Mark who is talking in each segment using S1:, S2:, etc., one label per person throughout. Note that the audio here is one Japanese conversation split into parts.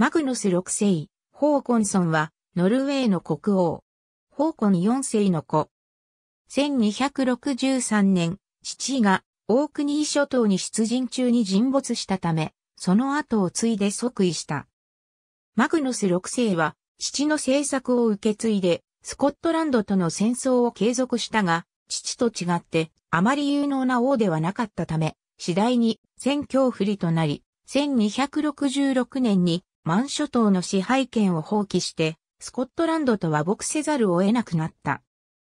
S1: マグノス6世、ホーコンソンは、ノルウェーの国王。ホーコン4世の子。1263年、父が、大国諸島に出陣中に沈没したため、その後を継いで即位した。マグノス6世は、父の政策を受け継いで、スコットランドとの戦争を継続したが、父と違って、あまり有能な王ではなかったため、次第に、戦況不利となり、1266年にマン諸島の支配権を放棄して、スコットランドと和睦せざるを得なくなった。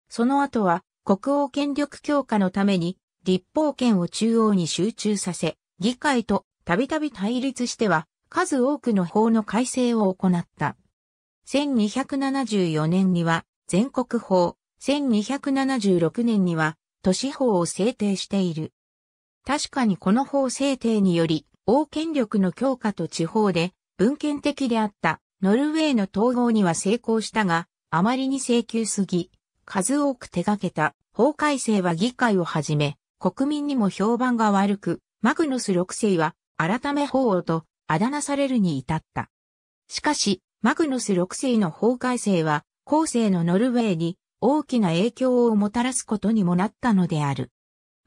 S1: その後は、国王権力強化のために、立法権を中央に集中させ、議会とたびたび対立しては、数多くの法の改正を行った。1274年には全国法、1276年には都市法を制定している。確かにこの法制定により、王権力の強化と地方で文献的であったノルウェーの統合には成功したが、あまりに請求すぎ、数多く手掛けた法改正は議会をはじめ、国民にも評判が悪く、マグヌス6世は改め法王とあだ名されるに至った。しかし、マグヌス6世の法改正は、後世のノルウェーに大きな影響をもたらすことにもなったのである。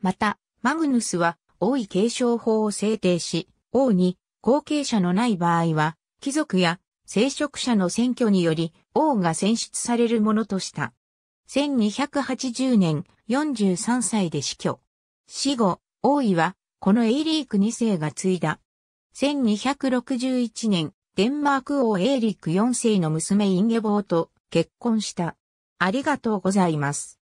S1: また、マグヌスは王位継承法を制定し、王に後継者のない場合は、貴族や聖職者の選挙により王が選出されるものとした。1280年43歳で死去。死後、王位はこのエイリーク2世が継いだ。1261年、デンマーク王エイリック4世の娘インゲボーと結婚した。ありが
S2: とうございます。